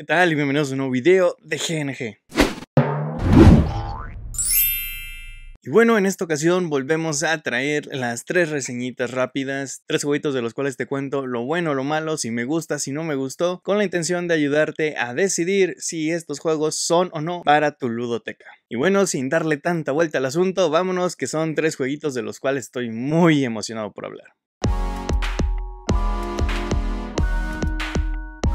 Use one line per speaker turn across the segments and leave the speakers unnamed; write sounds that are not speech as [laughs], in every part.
¿Qué tal? Y bienvenidos a un nuevo video de GNG. Y bueno, en esta ocasión volvemos a traer las tres reseñitas rápidas, tres jueguitos de los cuales te cuento lo bueno, lo malo, si me gusta, si no me gustó, con la intención de ayudarte a decidir si estos juegos son o no para tu ludoteca. Y bueno, sin darle tanta vuelta al asunto, vámonos que son tres jueguitos de los cuales estoy muy emocionado por hablar.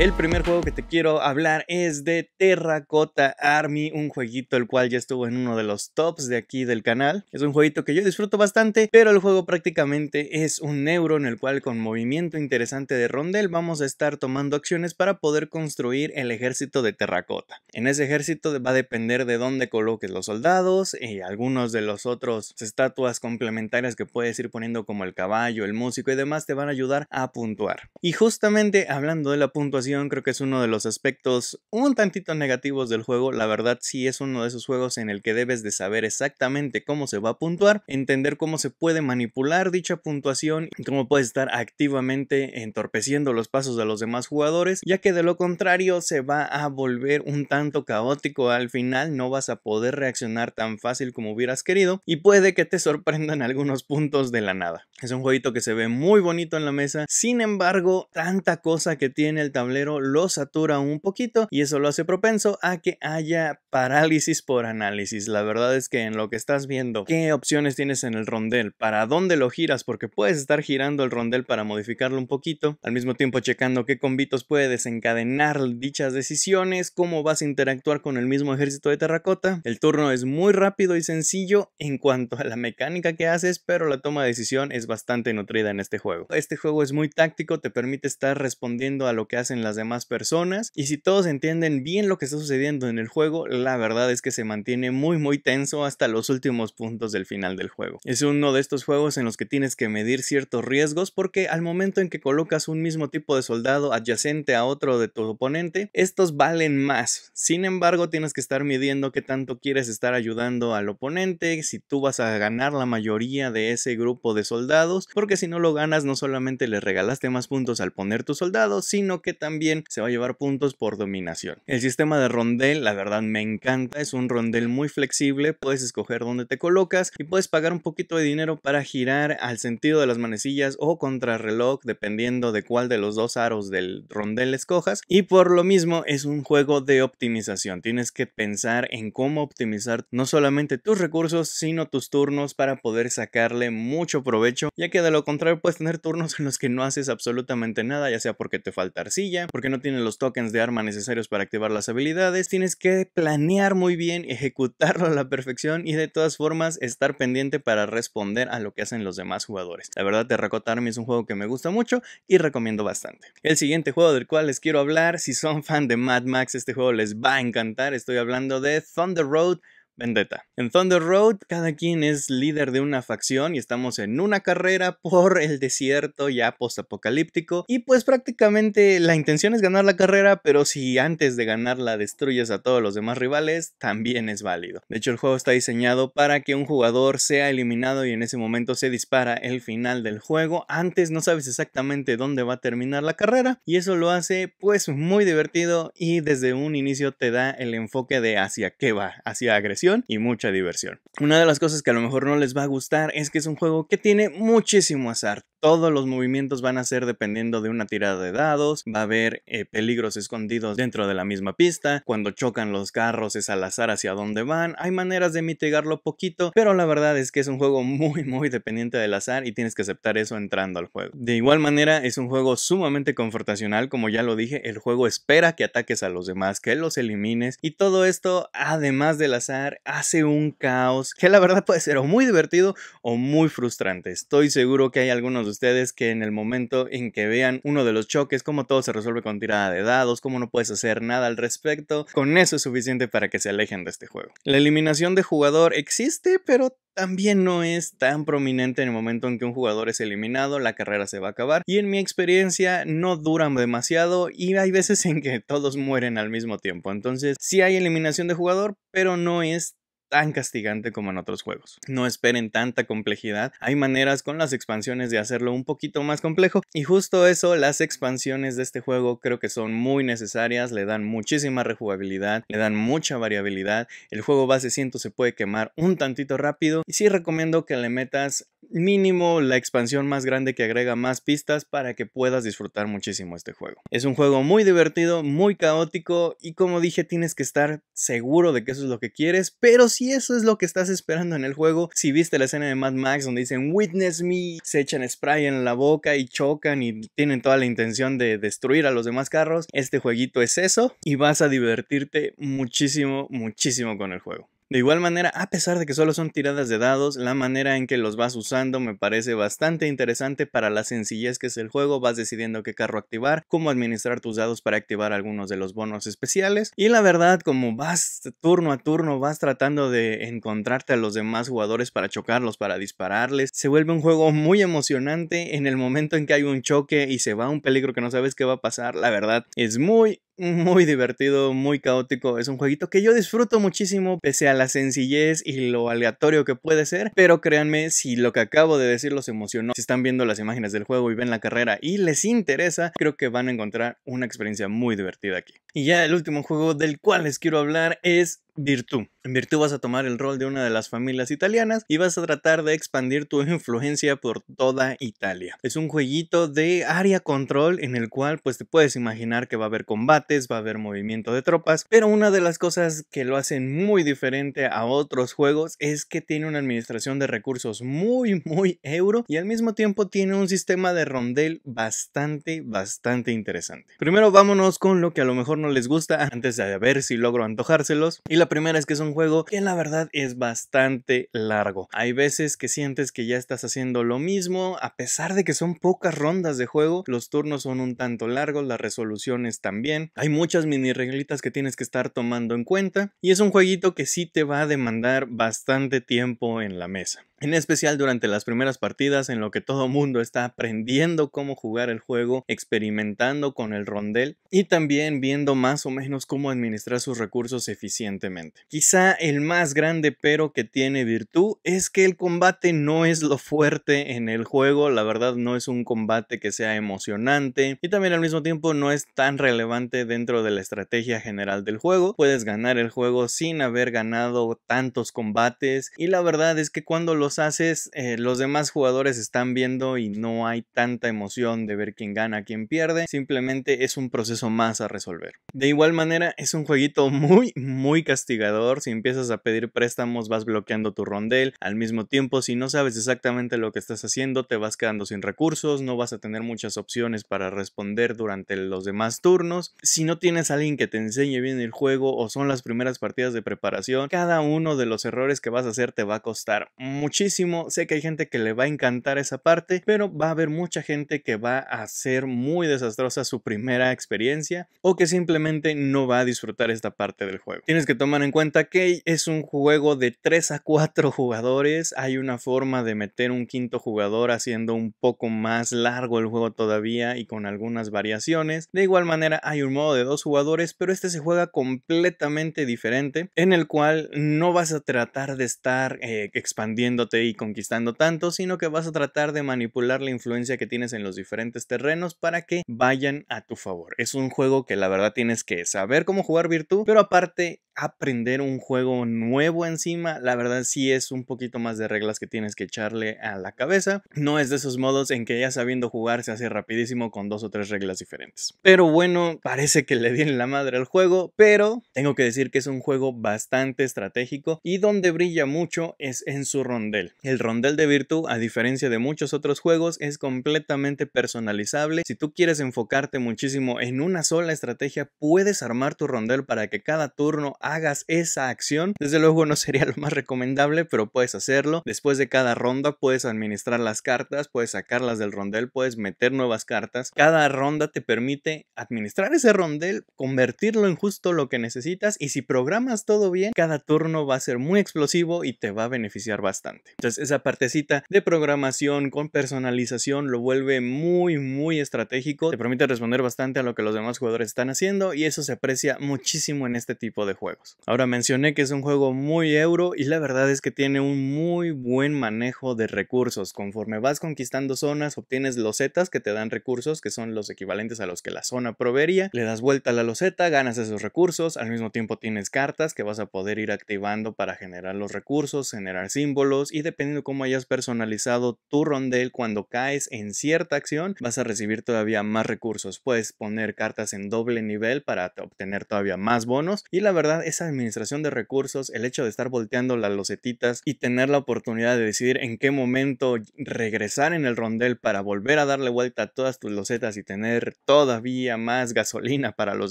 El primer juego que te quiero hablar es de Terracota Army, un jueguito el cual ya estuvo en uno de los tops de aquí del canal. Es un jueguito que yo disfruto bastante, pero el juego prácticamente es un euro en el cual con movimiento interesante de rondel vamos a estar tomando acciones para poder construir el ejército de terracota. En ese ejército va a depender de dónde coloques los soldados y eh, algunos de los otros estatuas complementarias que puedes ir poniendo como el caballo, el músico y demás te van a ayudar a puntuar. Y justamente hablando de la puntuación creo que es uno de los aspectos un tantito negativos del juego. La verdad sí es uno de esos juegos en el que debes de saber exactamente cómo se va a puntuar, entender cómo se puede manipular dicha puntuación y cómo puedes estar activamente entorpeciendo los pasos de los demás jugadores, ya que de lo contrario se va a volver un tanto caótico al final, no vas a poder reaccionar tan fácil como hubieras querido y puede que te sorprendan algunos puntos de la nada. Es un jueguito que se ve muy bonito en la mesa, sin embargo, tanta cosa que tiene el tablero lo satura un poquito y eso lo hace propenso a que haya parálisis por análisis. La verdad es que en lo que estás viendo, qué opciones tienes en el rondel, para dónde lo giras, porque puedes estar girando el rondel para modificarlo un poquito, al mismo tiempo checando qué convitos puede desencadenar dichas decisiones, cómo vas a interactuar con el mismo ejército de terracota. El turno es muy rápido y sencillo en cuanto a la mecánica que haces, pero la toma de decisión es bastante nutrida en este juego. Este juego es muy táctico, te permite estar respondiendo a lo que hacen las demás personas y si todos entienden bien lo que está sucediendo en el juego, la verdad es que se mantiene muy muy tenso hasta los últimos puntos del final del juego. Es uno de estos juegos en los que tienes que medir ciertos riesgos porque al momento en que colocas un mismo tipo de soldado adyacente a otro de tu oponente, estos valen más. Sin embargo, tienes que estar midiendo qué tanto quieres estar ayudando al oponente, si tú vas a ganar la mayoría de ese grupo de soldados porque si no lo ganas no solamente le regalaste más puntos al poner tus soldados, sino que también se va a llevar puntos por dominación. El sistema de rondel, la verdad me encanta, es un rondel muy flexible, puedes escoger dónde te colocas y puedes pagar un poquito de dinero para girar al sentido de las manecillas o contra reloj dependiendo de cuál de los dos aros del rondel escojas. Y por lo mismo es un juego de optimización, tienes que pensar en cómo optimizar no solamente tus recursos, sino tus turnos para poder sacarle mucho provecho ya que de lo contrario puedes tener turnos en los que no haces absolutamente nada, ya sea porque te falta arcilla, porque no tienes los tokens de arma necesarios para activar las habilidades, tienes que planear muy bien, ejecutarlo a la perfección y de todas formas estar pendiente para responder a lo que hacen los demás jugadores. La verdad, Terracota Army es un juego que me gusta mucho y recomiendo bastante. El siguiente juego del cual les quiero hablar, si son fan de Mad Max, este juego les va a encantar, estoy hablando de Thunder Road Vendetta. En Thunder Road, cada quien es líder de una facción y estamos en una carrera por el desierto ya apocalíptico Y pues prácticamente la intención es ganar la carrera, pero si antes de ganarla destruyes a todos los demás rivales, también es válido. De hecho, el juego está diseñado para que un jugador sea eliminado y en ese momento se dispara el final del juego. Antes no sabes exactamente dónde va a terminar la carrera y eso lo hace pues muy divertido y desde un inicio te da el enfoque de hacia qué va, hacia agresión y mucha diversión. Una de las cosas que a lo mejor no les va a gustar es que es un juego que tiene muchísimo azar. Todos los movimientos van a ser dependiendo de una tirada de dados, va a haber eh, peligros escondidos dentro de la misma pista, cuando chocan los carros es al azar hacia dónde van, hay maneras de mitigarlo poquito, pero la verdad es que es un juego [laughs] muy muy dependiente del azar y tienes que aceptar eso entrando al juego. De igual manera es un juego sumamente confrontacional, como ya lo dije, el juego espera que ataques a los demás, que los elimines y todo esto, además del azar, hace un caos que la verdad puede ser o muy divertido o muy frustrante. Estoy seguro que hay algunos ustedes que en el momento en que vean uno de los choques, como todo se resuelve con tirada de dados, como no puedes hacer nada al respecto, con eso es suficiente para que se alejen de este juego. La eliminación de jugador existe, pero también no es tan prominente en el momento en que un jugador es eliminado, la carrera se va a acabar y en mi experiencia no duran demasiado y hay veces en que todos mueren al mismo tiempo. Entonces, sí hay eliminación de jugador, pero no es tan castigante como en otros juegos. No esperen tanta complejidad, hay maneras con las expansiones de hacerlo un poquito más complejo y justo eso, las expansiones de este juego creo que son muy necesarias, le dan muchísima rejugabilidad, le dan mucha variabilidad, el juego base siento. se puede quemar un tantito rápido y sí recomiendo que le metas mínimo la expansión más grande que agrega más pistas para que puedas disfrutar muchísimo este juego. Es un juego muy divertido, muy caótico y como dije tienes que estar seguro de que eso es lo que quieres, pero si eso es lo que estás esperando en el juego, si viste la escena de Mad Max donde dicen Witness Me, se echan spray en la boca y chocan y tienen toda la intención de destruir a los demás carros, este jueguito es eso y vas a divertirte muchísimo, muchísimo con el juego. De igual manera, a pesar de que solo son tiradas de dados, la manera en que los vas usando me parece bastante interesante para la sencillez que es el juego, vas decidiendo qué carro activar, cómo administrar tus dados para activar algunos de los bonos especiales y la verdad como vas turno a turno, vas tratando de encontrarte a los demás jugadores para chocarlos, para dispararles, se vuelve un juego muy emocionante en el momento en que hay un choque y se va un peligro que no sabes qué va a pasar, la verdad es muy muy divertido, muy caótico. Es un jueguito que yo disfruto muchísimo, pese a la sencillez y lo aleatorio que puede ser. Pero créanme, si lo que acabo de decir los emocionó, si están viendo las imágenes del juego y ven la carrera y les interesa, creo que van a encontrar una experiencia muy divertida aquí. Y ya el último juego del cual les quiero hablar es Virtu. En Virtu vas a tomar el rol de una de las familias italianas y vas a tratar de expandir tu [laughs] influencia por toda Italia. Es un jueguito de área control en el cual pues te puedes imaginar que va a haber combates, va a haber movimiento de tropas, pero una de las cosas que lo hacen muy diferente a otros juegos es que tiene una administración de recursos muy muy euro y al mismo tiempo tiene un sistema de rondel bastante bastante interesante. Primero vámonos con lo que a lo mejor no les gusta [laughs] antes de ver si logro antojárselos. Y la primera es que es un juego que la verdad es bastante largo. Hay veces que sientes que ya estás haciendo lo mismo, a pesar de que son pocas rondas de juego, los turnos son un tanto largos, las resoluciones también. Hay muchas mini reglitas que tienes que estar tomando en cuenta y es un jueguito que sí te va a demandar bastante tiempo en la mesa. En especial durante las primeras partidas en lo que todo mundo está aprendiendo cómo jugar el juego, experimentando con el rondel y también viendo más o menos cómo administrar sus recursos eficientemente. Quizá el más grande pero que tiene virtud es que el combate no es lo fuerte en el juego, la verdad no es un combate que sea emocionante y también al mismo tiempo no es tan relevante dentro de la estrategia general del juego, puedes ganar el juego sin haber ganado tantos combates y la verdad es que cuando los haces eh, los demás jugadores están viendo y no hay tanta emoción de ver quién gana, quién pierde, simplemente es un proceso más a resolver. De igual manera, es un jueguito muy, muy castigador. Si empiezas a pedir préstamos, vas bloqueando tu rondel. Al mismo tiempo, si no sabes exactamente lo que estás haciendo, te vas quedando sin recursos, no vas a tener muchas opciones para responder durante los demás turnos. Si no tienes a alguien que te enseñe bien el juego o son las primeras partidas de preparación, cada uno de los errores que vas a hacer te va a costar muchísimo. Sé que hay gente que le va a encantar esa parte, pero va a haber mucha gente que va a ser muy desastrosa su primera experiencia o que siempre no va a disfrutar esta parte del juego. Tienes que tomar en cuenta que es un juego de 3 a 4 jugadores. Hay una forma de meter un quinto jugador haciendo un poco más largo el juego todavía y con algunas variaciones. De igual manera hay un modo de dos jugadores, pero este se juega completamente diferente en el cual no vas a tratar de estar eh, expandiéndote y conquistando tanto, sino que vas a tratar de manipular la influencia que tienes en los diferentes terrenos para que vayan a tu favor. Es un juego que la verdad tienes que saber cómo jugar Virtu, pero aparte aprender un juego nuevo encima, la verdad sí es un poquito más de reglas que tienes que echarle a la cabeza. No es de esos modos en que ya sabiendo jugar se hace rapidísimo con dos o tres reglas diferentes. Pero bueno, parece que le di la madre al juego, pero tengo que decir que es un juego bastante estratégico y donde brilla mucho es en su rondel. El rondel de Virtu, a diferencia de muchos otros juegos, es completamente personalizable. Si tú quieres enfocarte muchísimo en una sola estrategia, puedes armar tu rondel para que cada turno hagas esa acción. Desde luego no sería [laughs] lo más recomendable, pero puedes hacerlo. Después de cada ronda puedes administrar las cartas, puedes sacarlas del rondel, puedes meter nuevas cartas. Cada ronda te permite administrar ese rondel, convertirlo en justo lo que necesitas y si programas todo bien, cada turno va a ser muy explosivo y te va a beneficiar bastante. Entonces esa partecita de programación con personalización lo vuelve muy muy estratégico, te permite responder bastante a lo que los demás jugadores están haciendo y eso se aprecia muchísimo en este tipo de juegos. Ahora mencioné que es un juego muy euro y la verdad es que tiene un muy buen manejo de recursos. Conforme vas conquistando zonas, obtienes losetas que te dan recursos que son los equivalentes a los que la zona proveería, le das vuelta a la loseta, ganas esos recursos, al mismo tiempo tienes cartas que vas a poder ir activando para generar los recursos, generar símbolos y dependiendo cómo hayas personalizado tu rondel cuando caes en cierta acción, vas a recibir todavía más recursos. Puedes poner cartas en doble nivel para obtener todavía más bonos. Y la verdad, esa administración de recursos, el hecho de estar volteando las losetitas y tener la oportunidad de decidir en qué momento regresar en el rondel para volver a darle vuelta a todas tus losetas y tener todavía más gasolina para los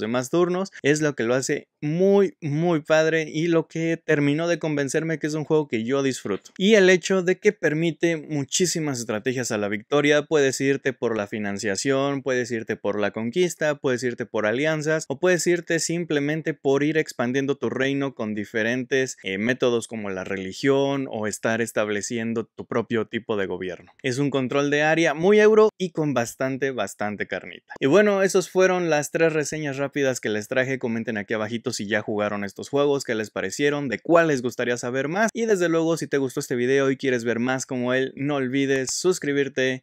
demás turnos, es lo que lo hace muy, muy padre y lo que terminó de convencerme que es un juego que yo disfruto. Y el hecho de que permite muchísimas estrategias a la victoria, puedes irte por la financiación, puedes irte por la conquista, puedes irte por alianza o puedes irte simplemente por ir expandiendo tu reino con diferentes eh, métodos como la religión o estar estableciendo tu propio tipo de gobierno. Es un control de área muy euro y con bastante, bastante carnita. Y bueno, esas fueron las tres reseñas rápidas que les traje. Comenten aquí abajito si ya jugaron estos juegos, qué les parecieron, de cuál les gustaría saber más y desde luego si te gustó este video y quieres ver más como él, no olvides suscribirte